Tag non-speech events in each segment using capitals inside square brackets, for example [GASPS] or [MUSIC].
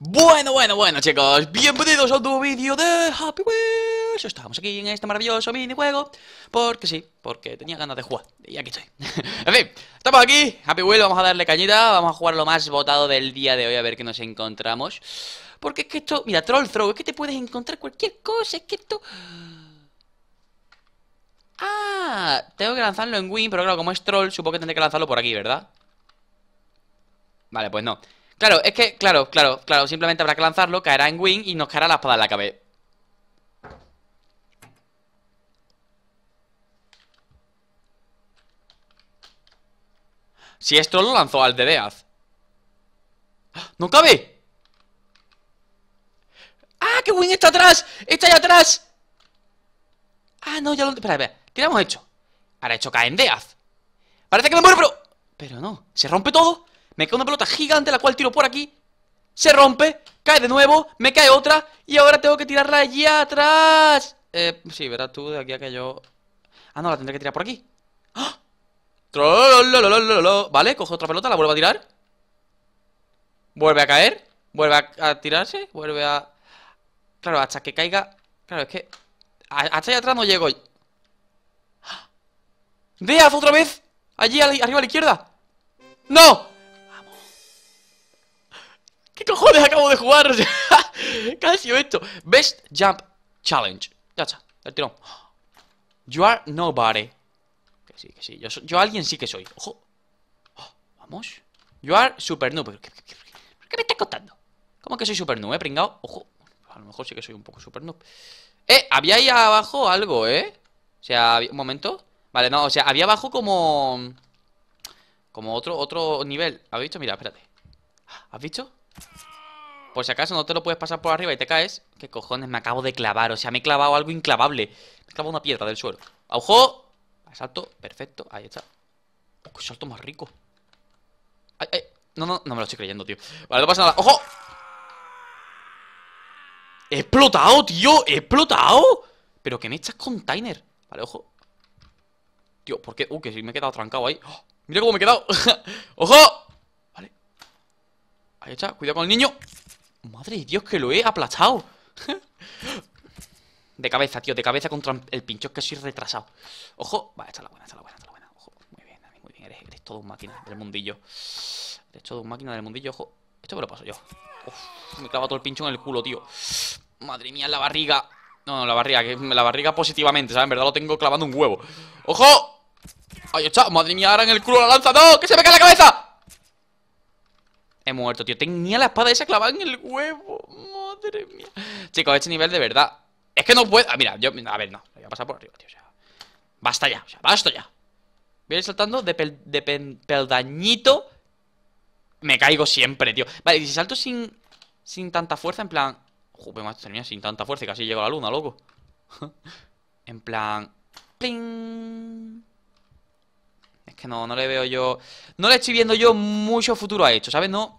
Bueno, bueno, bueno chicos, bienvenidos a un nuevo vídeo de Happy Wheels Estamos aquí en este maravilloso minijuego Porque sí, porque tenía ganas de jugar Y aquí estoy [LAUGHS] En fin, estamos aquí, Happy Wheels, vamos a darle cañita Vamos a jugar lo más votado del día de hoy A ver qué nos encontramos Porque es que esto, mira, Troll Throw, es que te puedes encontrar cualquier cosa Es que esto... Ah, tengo que lanzarlo en Win Pero claro, como es Troll, supongo que tendré que lanzarlo por aquí, ¿verdad? Vale, pues no Claro, es que, claro, claro, claro, simplemente habrá que lanzarlo, caerá en wing y nos caerá la espada en la cabeza. Si esto lo lanzó al de Deaz. ¡Ah! ¡No cabe! ¡Ah, que Win está atrás! ¡Está allá atrás! Ah, no, ya lo... Espera, espera. ¿Qué le hemos hecho? Ahora he hecho caer en Deaz. Parece que me muero, pero... Pero no. ¿Se rompe todo? Me cae una pelota gigante, la cual tiro por aquí. Se rompe, cae de nuevo, me cae otra. Y ahora tengo que tirarla allí atrás. Eh, sí, verás tú de aquí a que yo... Ah, no, la tendré que tirar por aquí. ¡Ah! Vale, cojo otra pelota, la vuelvo a tirar. Vuelve a caer. Vuelve a, tirarse. Vuelve a... Claro, hasta que caiga... Claro, es que... Hasta allá atrás no llego. ¡Ah! otra vez! Allí arriba a la izquierda. ¡No! ¿Qué cojones acabo de jugar? [LAUGHS] ¿Qué ha sido esto. Best Jump Challenge. Ya está, el tirón. You are nobody. Que sí, que sí. Yo, alguien sí que soy. Ojo. vamos. You are super noob. ¿Por qué, me estás contando? ¿Cómo que soy super noob, eh, pringao? Ojo. A lo mejor sí que soy un poco super noob. Eh, había ahí abajo algo, eh. O sea, un momento. Vale, no, o sea, había abajo como. Como otro, otro nivel. ¿Has visto? Mira, espérate. ¿Has visto? Por si acaso no te lo puedes pasar por arriba y te caes. ¿Qué cojones? Me acabo de clavar. O sea, me he clavado algo inclavable. Me he clavado una piedra del suelo. Ojo, Salto, perfecto. Ahí está. ¡Qué salto más rico! Ay, ay. No, no, no me lo estoy creyendo, tío. Vale, no pasa nada. ¡Ojo! ¡He explotado, tío! ¡He explotado! ¿Pero qué me echas container? Vale, ojo. Tío, ¿por qué? Uh, que si me he quedado trancado ahí. ¡Oh! ¡Mira cómo me he quedado! [LAUGHS] ¡Ojo! cuidado con el niño Madre de Dios, que lo he aplastado [LAUGHS] De cabeza, tío, de cabeza contra el pincho Es que soy retrasado Ojo, vale, está la buena, está la buena, está la buena Ojo, muy bien, muy bien, eres, todo un máquina del mundillo Eres todo un máquina del mundillo, ojo Esto me lo paso yo Uf, me clava todo el pincho en el culo, tío Madre mía, la barriga No, no, la barriga, que la barriga positivamente, ¿sabes? En verdad lo tengo clavando un huevo ¡Ojo! Ahí está, madre mía, ahora en el culo la lanza ¡No! ¡Que se me cae la cabeza! he muerto, tío. Tenía la espada esa clavada en el huevo. Madre mía. Chicos, este nivel de verdad. Es que no puedo. Ah, mira, yo. A ver, no. voy a pasar por arriba, tío. O sea, basta ya. O sea, basta ya. Voy a ir saltando de, peldañito. Me caigo siempre, tío. Vale, y si salto sin. Sin tanta fuerza, en plan. Joder, madre mía, sin tanta fuerza y casi llego a la luna, loco. [LAUGHS] en plan. Es que no, no le veo yo. No le estoy viendo yo mucho futuro a esto, ¿sabes? No.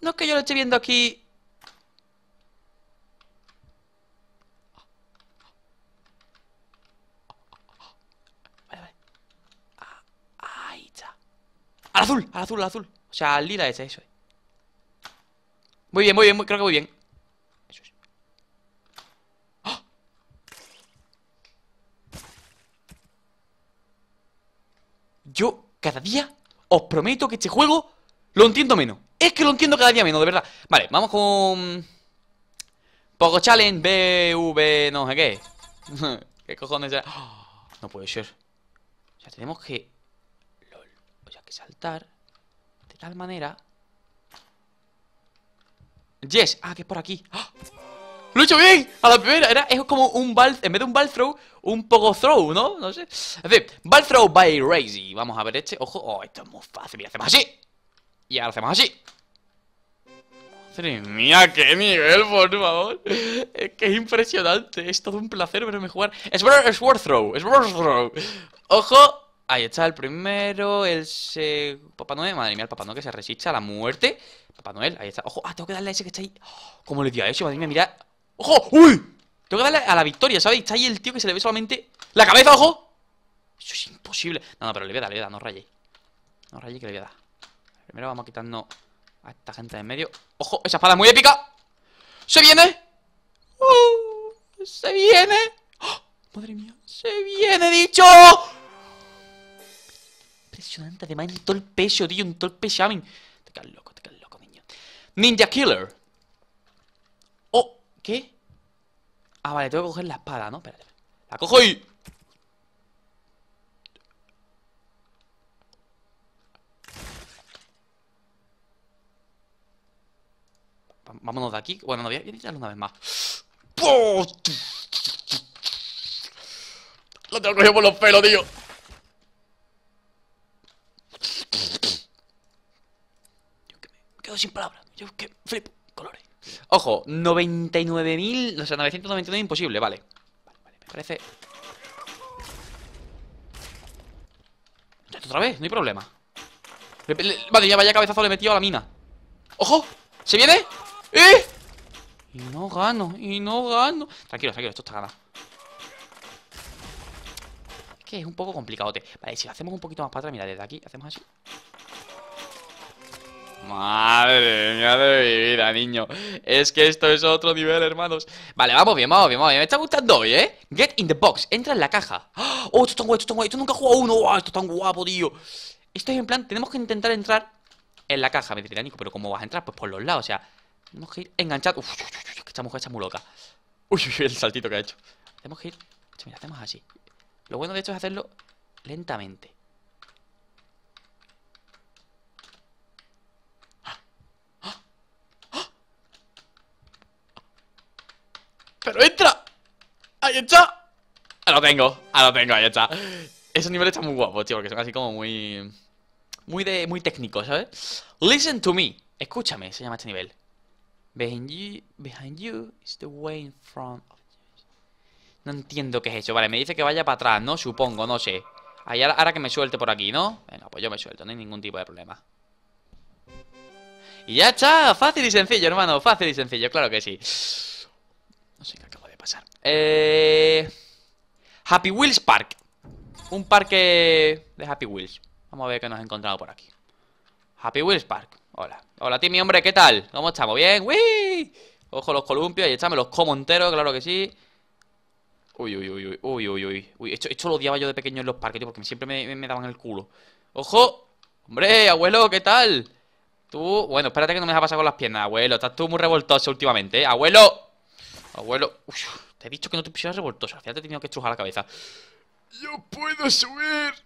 No es que yo lo esté viendo aquí. Vale, vale. Ah, ahí está. Al azul, al azul, al azul. O sea, al lila ese, eso es. Muy bien, muy bien, creo que muy bien. Eso es. ¡Ah! Yo, cada día, os prometo que este juego lo entiendo menos. Es que lo entiendo cada día menos, de verdad. Vale, vamos con... Poco Challenge BV no sé qué. [LAUGHS] ¿Qué cojones era? [GASPS] no puede ser. O sea, tenemos que... LOL. O sea, que saltar de tal manera... Yes. Ah, que es por aquí. Lucho [GASPS] ¡Lo he hecho bien! A la primera. Era, es como un ball... En vez de un ball throw, un poco throw, ¿no? No sé. En fin, ball throw by Razy. Vamos a ver este. Ojo. Oh, esto es muy fácil. Y hacemos así. Y ahora hacemos así. Madre mía, qué nivel, por favor. Es que es impresionante. Es todo un placer verme jugar. Es worth Throw. Es Worth Throw. Ojo. Ahí está el primero, el segundo... Papá Noel, madre mía, el Papá Noel que se resiste a la muerte. Papá Noel, ahí está. Ojo, ah, tengo que darle a ese que está ahí. ¡Oh! ¿Cómo le dio a ese? Madre mía, mira. ¡Ojo! ¡Uy! Tengo que darle a la victoria, ¿sabéis? Está ahí el tío que se le ve solamente... ¡La cabeza, ojo! Eso es imposible. No, no, pero le voy a dar, le voy a dar, no rayé No rayé, que le voy a dar. Primero vamos quitando a esta gente de en medio. ¡Ojo! ¡Esa espada es muy épica! ¡Se viene! ¡Uh! ¡Se viene! ¡Oh! ¡Madre mía! ¡Se viene, dicho! Impresionante, además en todo el pecho, tío, en todo el Te quedas loco, te quedas loco, niño. Ninja Killer. Oh, ¿qué? Ah, vale, tengo que coger la espada, ¿no? Espérate. La cojo y. vámonos de aquí. Bueno, no voy a intentarlo una vez más. Lo tengo cogido por los pelos, tío. Yo que me quedo sin palabras. Yo que flip, Colores. Ojo, 99.000. O sea, 999 imposible, vale. Vale, vale, me parece. Otra vez, no hay problema. vale, ya vaya cabezazo le he metido a la mina. ¡Ojo! ¿Se viene? ¡Eh! Y no gano, y no gano. Tranquilo, tranquilo, esto está ganado. Es que es un poco complicadote. Vale, si lo hacemos un poquito más para atrás, mira, desde aquí, hacemos así. Madre mía de mi vida, niño. Es que esto es otro nivel, hermanos. Vale, vamos bien, vamos bien, vamos bien. Me está gustando hoy, ¿eh? Get in the box. Entra en la caja. Oh, esto es tan guapo, esto es tan guapo. Esto nunca ha jugado uno. esto es tan guapo, tío. Esto es en plan, tenemos que intentar entrar en la caja. Me dirán, Nico, pero ¿cómo vas a entrar? Pues por los lados, o sea... Tenemos que ir enganchado. Uf, esta mujer está muy loca. Uy, el saltito que ha hecho. Tenemos que ir. Mira, hacemos así. Lo bueno de esto es hacerlo lentamente. ¡Pero entra! ¡Ahí está! ¡Ah, lo tengo! ¡Ah, lo tengo! Ahí está. Esos niveles están muy guapos, tío, porque son así como muy... Muy de... Muy técnicos, ¿sabes? Listen to me. Escúchame, se llama este nivel. Behind you, behind you is the way in front No entiendo qué es eso. Vale, me dice que vaya para atrás, ¿no? Supongo, no sé. ahora, que me suelte por aquí, ¿no? Venga, pues yo me suelto, no hay ningún tipo de problema. Y ya está, fácil y sencillo, hermano, fácil y sencillo, claro que sí. No sé qué acaba de pasar. Eh, Happy Wheels Park. Un parque de Happy Wheels. Vamos a ver qué nos ha encontrado por aquí. Happy Wheels Park. Hola. Hola, mi hombre, ¿qué tal? ¿Cómo estamos? ¿Bien? Uy, Ojo los columpios y échame los como enteros, claro que sí. Uy, uy, uy, uy, uy, uy, uy. esto, lo odiaba yo de pequeño en los parques, tío, porque siempre me, daban el culo. ¡Ojo! ¡Hombre, abuelo, qué tal! Tú... Bueno, espérate que no me deja pasar con las piernas, abuelo. Estás tú muy revoltoso últimamente, ¿eh? ¡Abuelo! Abuelo... te he dicho que no te pusieras revoltoso. Al final te he tenido que estrujar la cabeza. ¡Yo puedo subir!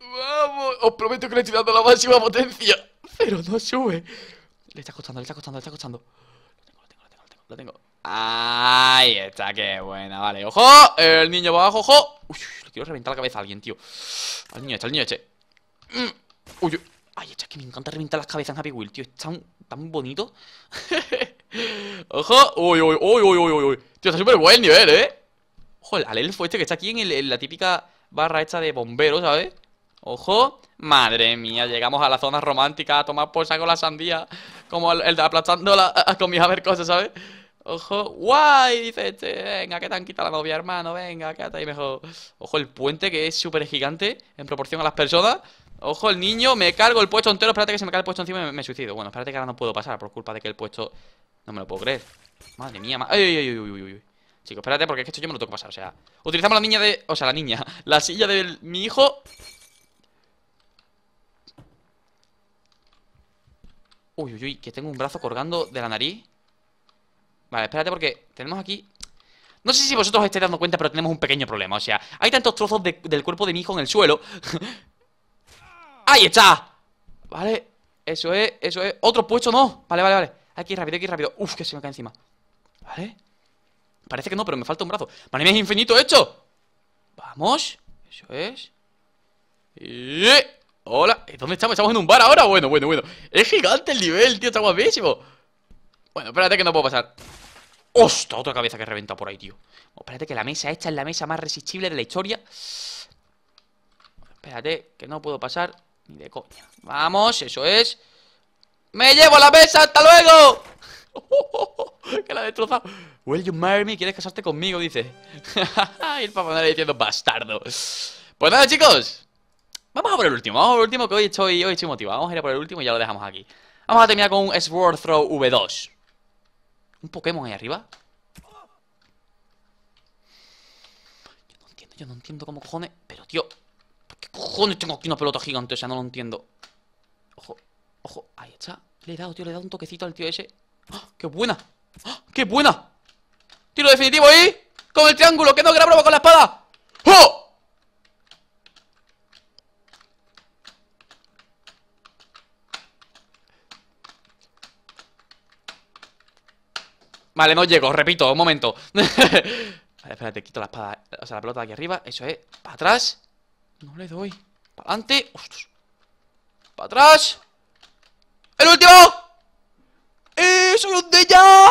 Vamos, os prometo que le estoy dando la máxima potencia. Pero no sube. Le está costando, le está costando, le está costando. Lo tengo, lo tengo, lo tengo, lo tengo. Ahí está, qué buena, vale. ¡Ojo! El niño va abajo, ojo. Uy, le quiero reventar la cabeza a alguien, tío. Al niño este, al niño este. Mm. Uy, ay, este, es que me encanta reventar las cabezas en Happy Wheel, tío. Es tan, tan bonito. [LAUGHS] ojo. Uy, uy, uy, uy, uy, uy. Tío, está súper buen nivel, eh. Ojo, al elfo este que está aquí en, en la típica barra esta de bomberos, ¿sabes? Ojo, madre mía, llegamos a la zona romántica a tomar por saco la sandía. Como el, de aplastándola a, a, ver cosas, ¿sabes? Ojo, guay, dice este. Venga, que tan quita la novia, hermano. Venga, quédate ahí mejor. Ojo, el puente que es súper gigante en proporción a las personas. Ojo, el niño, me cargo el puesto entero. Espérate que se me cae el puesto encima y me, suicido. Bueno, espérate que ahora no puedo pasar por culpa de que el puesto. No me lo puedo creer. Madre mía, ay, ay, ay, Chicos, espérate, porque es que esto yo me lo tengo que pasar. O sea, utilizamos la niña de. O sea, la niña. La silla de mi hijo Uy, uy, uy, que tengo un brazo colgando de la nariz Vale, espérate porque tenemos aquí no sé si vosotros estáis dando cuenta, pero tenemos un pequeño problema. O sea, hay tantos trozos del cuerpo de mi hijo en el suelo. [LAUGHS] ¡Ahí está! Vale, eso es, eso es. Otro puesto no. Vale, vale, vale. Aquí rápido, aquí rápido. Uf, que se me cae encima. Vale. Parece que no, pero me falta un brazo. Madre es infinito esto. Vamos. Eso es. Y... Hola, ¿dónde estamos? ¿Estamos en un bar ahora? Bueno, bueno, bueno Es gigante el nivel, tío, está guapísimo Bueno, espérate que no puedo pasar ¡Hostia! Otra cabeza que reventa por ahí, tío Espérate que la mesa esta es la mesa más resistible de la historia Espérate, que no puedo pasar Ni de coña Vamos, eso es ¡Me llevo la mesa! ¡Hasta luego! [LAUGHS] que la ha destrozado ¿Quieres casarte conmigo? Dice [LAUGHS] Y el papá diciendo ¡Bastardo! Pues nada, chicos Vamos a por el último, vamos a por el último que hoy estoy, hoy estoy motivado. Vamos a ir a por el último y ya lo dejamos aquí. Vamos a terminar con un Sword Throw V2. ¿Un Pokémon ahí arriba? Yo no entiendo, yo no entiendo cómo cojones... Pero, tío, ¿por qué cojones tengo aquí una pelota gigante? O sea, no lo entiendo. Ojo, ojo, ahí está. Le he dado, tío, le he dado un toquecito al tío ese. ¡Ah! ¡Qué buena! ¡Ah! ¡Qué buena! Tiro definitivo ahí. Con el triángulo, que no, que con la espada. ¡Oh! Vale, no llego, repito, un momento [LAUGHS] Vale, espérate, quito la espada O sea, la pelota de aquí arriba, eso es Para atrás, no le doy Para adelante, Para atrás ¡El último! ¡Eh, soy un de ya!